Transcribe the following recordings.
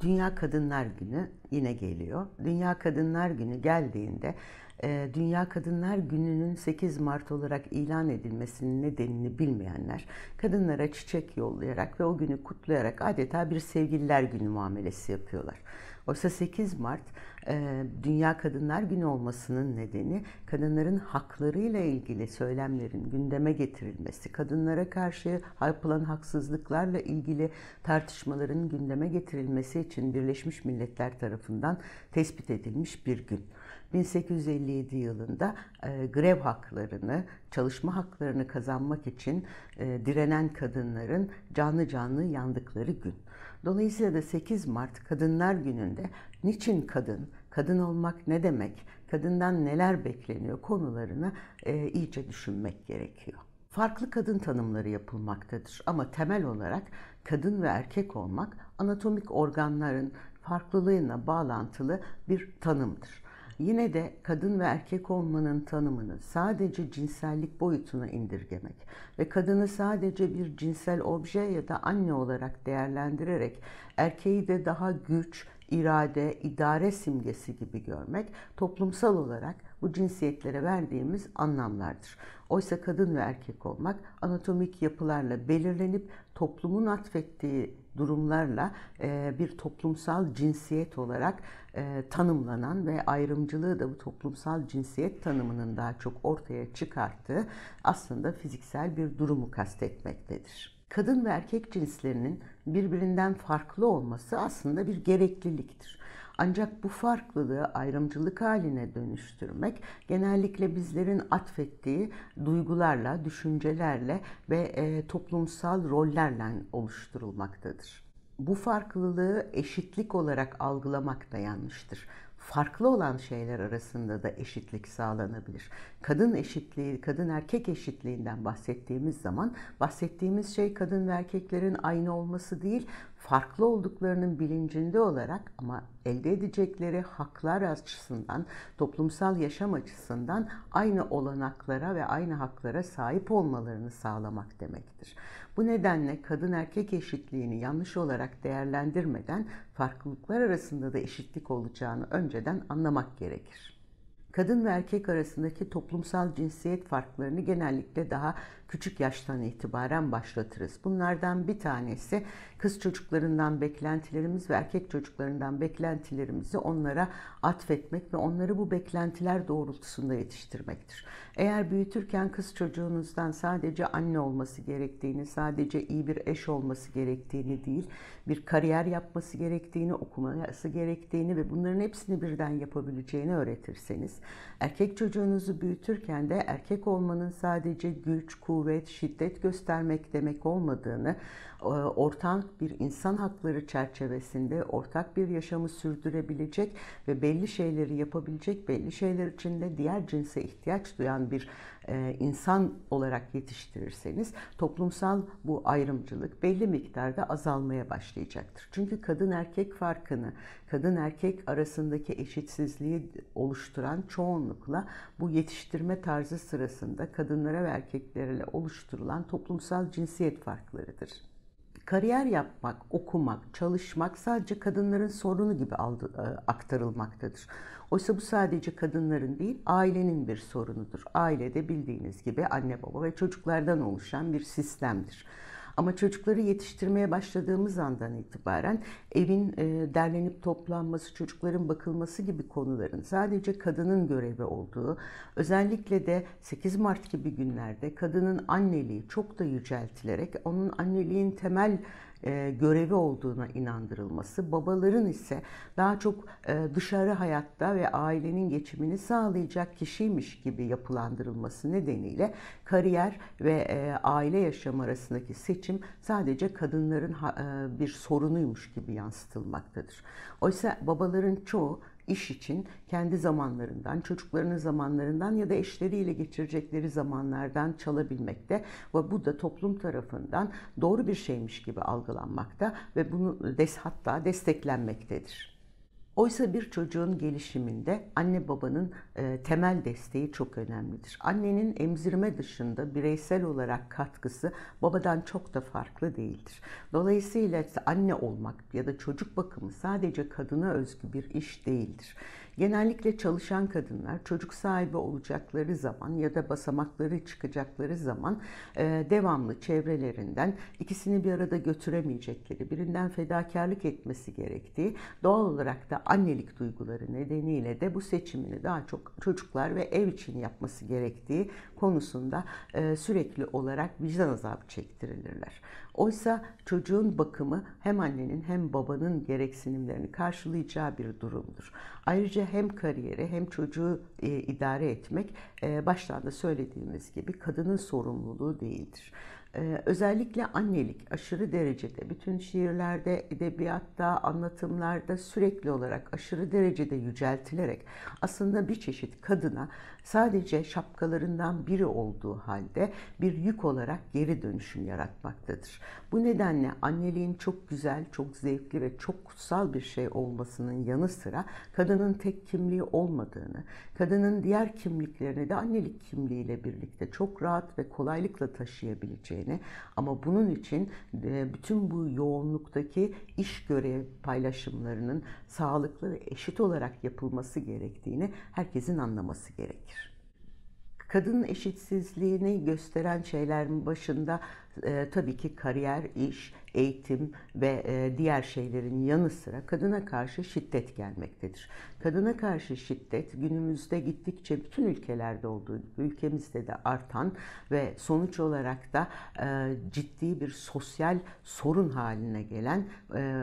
Dünya Kadınlar Günü yine geliyor. Dünya Kadınlar Günü geldiğinde e, Dünya Kadınlar Günü'nün 8 Mart olarak ilan edilmesinin nedenini bilmeyenler kadınlara çiçek yollayarak ve o günü kutlayarak adeta bir sevgililer günü muamelesi yapıyorlar. Oysa 8 Mart e, Dünya Kadınlar Günü olmasının nedeni kadınların haklarıyla ilgili söylemlerin gündeme getirilmesi, kadınlara karşı yapılan haksızlıklarla ilgili tartışmaların gündeme getirilmesi için Birleşmiş Milletler tarafından tespit edilmiş bir gün. 1857 yılında e, grev haklarını, çalışma haklarını kazanmak için e, direnen kadınların canlı canlı yandıkları gün. Dolayısıyla da 8 Mart Kadınlar Günü'nde niçin kadın, kadın olmak ne demek, kadından neler bekleniyor konularını e, iyice düşünmek gerekiyor. Farklı kadın tanımları yapılmaktadır ama temel olarak kadın ve erkek olmak anatomik organların farklılığına bağlantılı bir tanımdır. Yine de kadın ve erkek olmanın tanımını sadece cinsellik boyutuna indirgemek ve kadını sadece bir cinsel obje ya da anne olarak değerlendirerek erkeği de daha güç, irade, idare simgesi gibi görmek toplumsal olarak bu cinsiyetlere verdiğimiz anlamlardır. Oysa kadın ve erkek olmak anatomik yapılarla belirlenip toplumun atfettiği durumlarla e, bir toplumsal cinsiyet olarak e, tanımlanan ve ayrımcılığı da bu toplumsal cinsiyet tanımının daha çok ortaya çıkarttığı aslında fiziksel bir durumu kastetmektedir. Kadın ve erkek cinslerinin birbirinden farklı olması aslında bir gerekliliktir. Ancak bu farklılığı ayrımcılık haline dönüştürmek genellikle bizlerin atfettiği duygularla, düşüncelerle ve e, toplumsal rollerle oluşturulmaktadır. Bu farklılığı eşitlik olarak algılamak da yanlıştır farklı olan şeyler arasında da eşitlik sağlanabilir. Kadın eşitliği, kadın erkek eşitliğinden bahsettiğimiz zaman bahsettiğimiz şey kadın ve erkeklerin aynı olması değil, farklı olduklarının bilincinde olarak ama elde edecekleri haklar açısından, toplumsal yaşam açısından aynı olanaklara ve aynı haklara sahip olmalarını sağlamak demektir. Bu nedenle kadın erkek eşitliğini yanlış olarak değerlendirmeden farklılıklar arasında da eşitlik olacağını önceden anlamak gerekir. Kadın ve erkek arasındaki toplumsal cinsiyet farklarını genellikle daha küçük yaştan itibaren başlatırız. Bunlardan bir tanesi kız çocuklarından beklentilerimiz ve erkek çocuklarından beklentilerimizi onlara atfetmek ve onları bu beklentiler doğrultusunda yetiştirmektir. Eğer büyütürken kız çocuğunuzdan sadece anne olması gerektiğini, sadece iyi bir eş olması gerektiğini değil, bir kariyer yapması gerektiğini, okuması gerektiğini ve bunların hepsini birden yapabileceğini öğretirseniz, erkek çocuğunuzu büyütürken de erkek olmanın sadece güç, kuvvet, kuvvet, şiddet göstermek demek olmadığını, ee, ortak bir insan hakları çerçevesinde ortak bir yaşamı sürdürebilecek ve belli şeyleri yapabilecek, belli şeyler içinde diğer cinse ihtiyaç duyan bir e, insan olarak yetiştirirseniz toplumsal bu ayrımcılık belli miktarda azalmaya başlayacaktır. Çünkü kadın erkek farkını, kadın erkek arasındaki eşitsizliği oluşturan çoğunlukla bu yetiştirme tarzı sırasında kadınlara ve erkeklerle oluşturulan toplumsal cinsiyet farklarıdır kariyer yapmak, okumak, çalışmak sadece kadınların sorunu gibi aldı, e, aktarılmaktadır. Oysa bu sadece kadınların değil, ailenin bir sorunudur. Ailede bildiğiniz gibi anne baba ve çocuklardan oluşan bir sistemdir. Ama çocukları yetiştirmeye başladığımız andan itibaren evin e, derlenip toplanması, çocukların bakılması gibi konuların sadece kadının görevi olduğu, özellikle de 8 Mart gibi günlerde kadının anneliği çok da yüceltilerek onun anneliğin temel e, görevi olduğuna inandırılması, babaların ise daha çok e, dışarı hayatta ve ailenin geçimini sağlayacak kişiymiş gibi yapılandırılması nedeniyle kariyer ve e, aile yaşamı arasındaki seçim sadece kadınların bir sorunuymuş gibi yansıtılmaktadır. Oysa babaların çoğu iş için kendi zamanlarından, çocuklarının zamanlarından ya da eşleriyle geçirecekleri zamanlardan çalabilmekte ve bu da toplum tarafından doğru bir şeymiş gibi algılanmakta ve bunu des hatta desteklenmektedir. Oysa bir çocuğun gelişiminde anne babanın e, temel desteği çok önemlidir. Annenin emzirme dışında bireysel olarak katkısı babadan çok da farklı değildir. Dolayısıyla anne olmak ya da çocuk bakımı sadece kadına özgü bir iş değildir. Genellikle çalışan kadınlar çocuk sahibi olacakları zaman ya da basamakları çıkacakları zaman e, devamlı çevrelerinden ikisini bir arada götüremeyecekleri, birinden fedakarlık etmesi gerektiği doğal olarak da annelik duyguları nedeniyle de bu seçimini daha çok çocuklar ve ev için yapması gerektiği konusunda e, sürekli olarak vicdan azabı çektirilirler. Oysa çocuğun bakımı hem annenin hem babanın gereksinimlerini karşılayacağı bir durumdur. Ayrıca hem kariyeri hem çocuğu e, idare etmek e, baştan da söylediğimiz gibi kadının sorumluluğu değildir. Ee, özellikle annelik aşırı derecede bütün şiirlerde, edebiyatta, anlatımlarda sürekli olarak aşırı derecede yüceltilerek aslında bir çeşit kadına sadece şapkalarından biri olduğu halde bir yük olarak geri dönüşüm yaratmaktadır. Bu nedenle anneliğin çok güzel, çok zevkli ve çok kutsal bir şey olmasının yanı sıra kadının tek kimliği olmadığını, kadının diğer kimliklerini de annelik kimliğiyle birlikte çok rahat ve kolaylıkla taşıyabileceği edeceğini ama bunun için e, bütün bu yoğunluktaki iş görev paylaşımlarının sağlıklı ve eşit olarak yapılması gerektiğini herkesin anlaması gerekir kadın eşitsizliğini gösteren şeylerin başında e, tabii ki kariyer, iş, eğitim ve e, diğer şeylerin yanı sıra kadına karşı şiddet gelmektedir. Kadına karşı şiddet günümüzde gittikçe bütün ülkelerde olduğu gibi ülkemizde de artan ve sonuç olarak da e, ciddi bir sosyal sorun haline gelen e,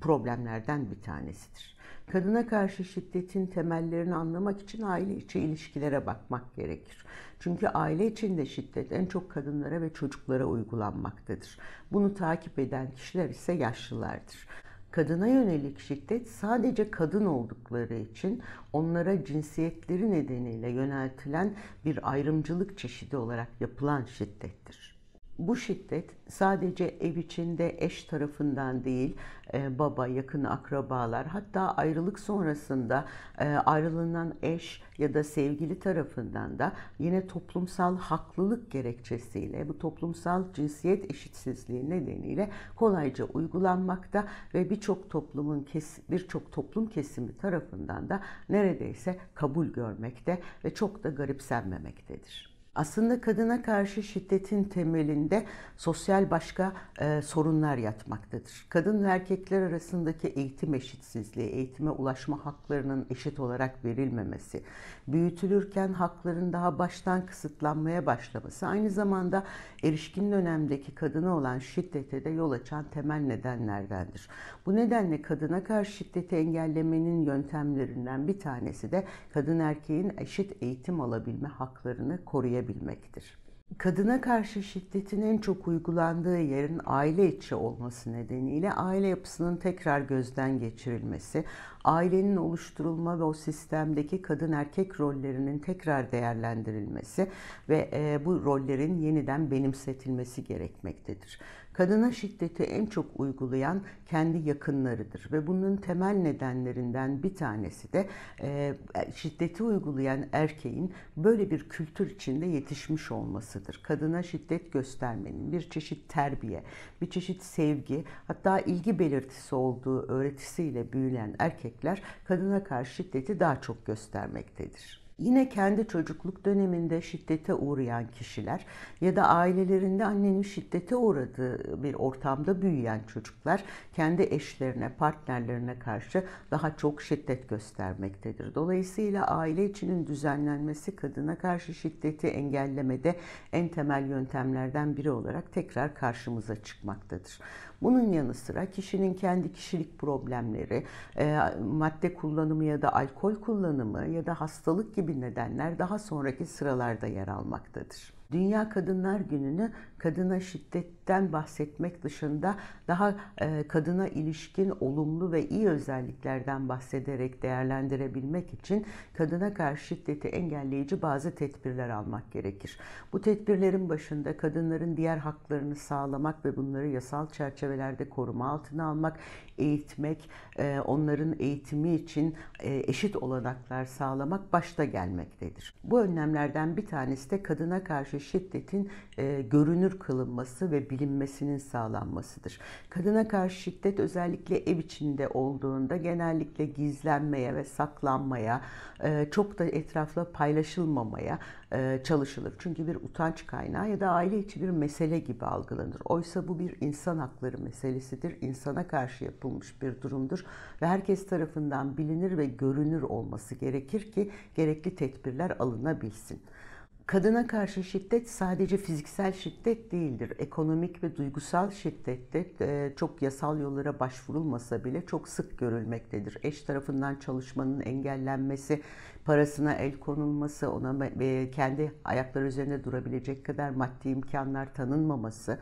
problemlerden bir tanesidir. Kadına karşı şiddetin temellerini anlamak için aile içi ilişkilere bakmak gerekir. Çünkü aile içinde şiddet en çok kadınlara ve çocuklara uygulanmaktadır. Bunu takip eden kişiler ise yaşlılardır. Kadına yönelik şiddet sadece kadın oldukları için onlara cinsiyetleri nedeniyle yöneltilen bir ayrımcılık çeşidi olarak yapılan şiddettir bu şiddet sadece ev içinde eş tarafından değil, e, baba, yakın akrabalar, hatta ayrılık sonrasında e, ayrılınan eş ya da sevgili tarafından da yine toplumsal haklılık gerekçesiyle bu toplumsal cinsiyet eşitsizliği nedeniyle kolayca uygulanmakta ve birçok toplumun birçok toplum kesimi tarafından da neredeyse kabul görmekte ve çok da garipsenmemektedir. Aslında kadına karşı şiddetin temelinde sosyal başka e, sorunlar yatmaktadır. Kadın ve erkekler arasındaki eğitim eşitsizliği, eğitime ulaşma haklarının eşit olarak verilmemesi, büyütülürken hakların daha baştan kısıtlanmaya başlaması, aynı zamanda erişkin dönemdeki kadına olan şiddete de yol açan temel nedenlerdendir. Bu nedenle kadına karşı şiddeti engellemenin yöntemlerinden bir tanesi de kadın erkeğin eşit eğitim alabilme haklarını koruyabilmesi sürdürebilmektir. Kadına karşı şiddetin en çok uygulandığı yerin aile içi olması nedeniyle aile yapısının tekrar gözden geçirilmesi, ailenin oluşturulma ve o sistemdeki kadın erkek rollerinin tekrar değerlendirilmesi ve e, bu rollerin yeniden benimsetilmesi gerekmektedir kadına şiddeti en çok uygulayan kendi yakınlarıdır ve bunun temel nedenlerinden bir tanesi de e, şiddeti uygulayan erkeğin böyle bir kültür içinde yetişmiş olmasıdır. Kadına şiddet göstermenin bir çeşit terbiye, bir çeşit sevgi hatta ilgi belirtisi olduğu öğretisiyle büyülen erkekler kadına karşı şiddeti daha çok göstermektedir. Yine kendi çocukluk döneminde şiddete uğrayan kişiler ya da ailelerinde annenin şiddete uğradığı bir ortamda büyüyen çocuklar kendi eşlerine, partnerlerine karşı daha çok şiddet göstermektedir. Dolayısıyla aile içinin düzenlenmesi kadına karşı şiddeti engellemede en temel yöntemlerden biri olarak tekrar karşımıza çıkmaktadır. Bunun yanı sıra kişinin kendi kişilik problemleri, e, madde kullanımı ya da alkol kullanımı ya da hastalık gibi nedenler daha sonraki sıralarda yer almaktadır. Dünya Kadınlar Günü'nü kadına şiddetten bahsetmek dışında daha e, kadına ilişkin olumlu ve iyi özelliklerden bahsederek değerlendirebilmek için kadına karşı şiddeti engelleyici bazı tedbirler almak gerekir. Bu tedbirlerin başında kadınların diğer haklarını sağlamak ve bunları yasal çerçevelerde koruma altına almak, eğitmek, e, onların eğitimi için e, eşit olanaklar sağlamak başta gelmektedir. Bu önlemlerden bir tanesi de kadına karşı şiddetin e, görünür kılınması ve bilinmesinin sağlanmasıdır. Kadına karşı şiddet özellikle ev içinde olduğunda genellikle gizlenmeye ve saklanmaya, çok da etrafla paylaşılmamaya e, çalışılır. Çünkü bir utanç kaynağı ya da aile içi bir mesele gibi algılanır. Oysa bu bir insan hakları meselesidir. İnsana karşı yapılmış bir durumdur ve herkes tarafından bilinir ve görünür olması gerekir ki gerekli tedbirler alınabilsin kadına karşı şiddet sadece fiziksel şiddet değildir. Ekonomik ve duygusal şiddette e, çok yasal yollara başvurulmasa bile çok sık görülmektedir. Eş tarafından çalışmanın engellenmesi, parasına el konulması, ona e, kendi ayakları üzerinde durabilecek kadar maddi imkanlar tanınmaması,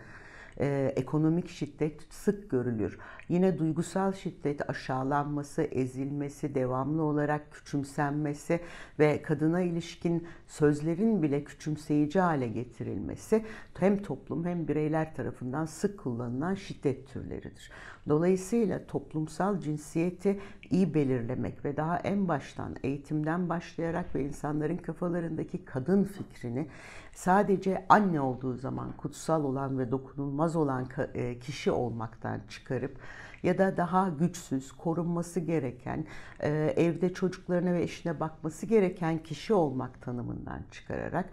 e, ekonomik şiddet sık görülür. Yine duygusal şiddet aşağılanması, ezilmesi, devamlı olarak küçümsenmesi ve kadına ilişkin sözlerin bile küçümseyici hale getirilmesi hem toplum hem bireyler tarafından sık kullanılan şiddet türleridir. Dolayısıyla toplumsal cinsiyeti iyi belirlemek ve daha en baştan eğitimden başlayarak ve insanların kafalarındaki kadın fikrini sadece anne olduğu zaman kutsal olan ve dokunulmaz olan e, kişi olmaktan çıkarıp ya da daha güçsüz, korunması gereken, e, evde çocuklarına ve eşine bakması gereken kişi olmak tanımından çıkararak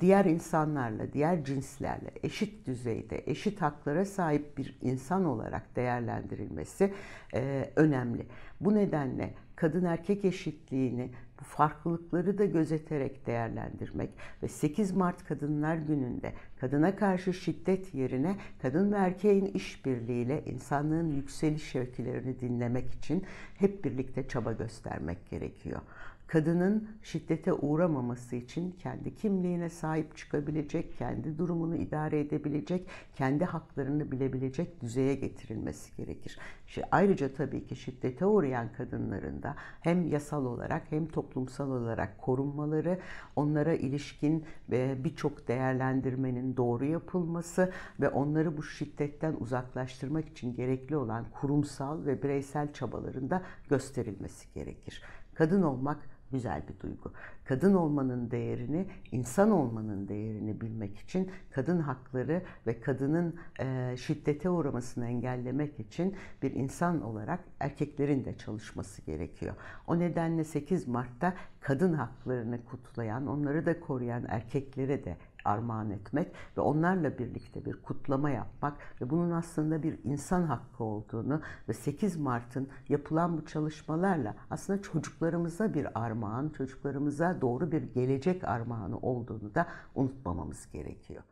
diğer insanlarla, diğer cinslerle eşit düzeyde, eşit haklara sahip bir insan olarak değerlendirilmesi e, önemli. Bu nedenle kadın erkek eşitliğini, bu farklılıkları da gözeterek değerlendirmek ve 8 Mart Kadınlar Günü'nde kadına karşı şiddet yerine kadın ve erkeğin işbirliğiyle insanlığın yükseliş şevkilerini dinlemek için hep birlikte çaba göstermek gerekiyor kadının şiddete uğramaması için kendi kimliğine sahip çıkabilecek, kendi durumunu idare edebilecek, kendi haklarını bilebilecek düzeye getirilmesi gerekir. Ayrıca tabii ki şiddete uğrayan kadınların da hem yasal olarak hem toplumsal olarak korunmaları, onlara ilişkin e, birçok değerlendirmenin doğru yapılması ve onları bu şiddetten uzaklaştırmak için gerekli olan kurumsal ve bireysel çabaların da gösterilmesi gerekir. Kadın olmak güzel bir duygu. Kadın olmanın değerini, insan olmanın değerini bilmek için, kadın hakları ve kadının e, şiddete uğramasını engellemek için bir insan olarak erkeklerin de çalışması gerekiyor. O nedenle 8 Mart'ta kadın haklarını kutlayan, onları da koruyan erkeklere de armağan etmek ve onlarla birlikte bir kutlama yapmak ve bunun aslında bir insan hakkı olduğunu ve 8 Mart'ın yapılan bu çalışmalarla aslında çocuklarımıza bir armağan, çocuklarımıza doğru bir gelecek armağanı olduğunu da unutmamamız gerekiyor.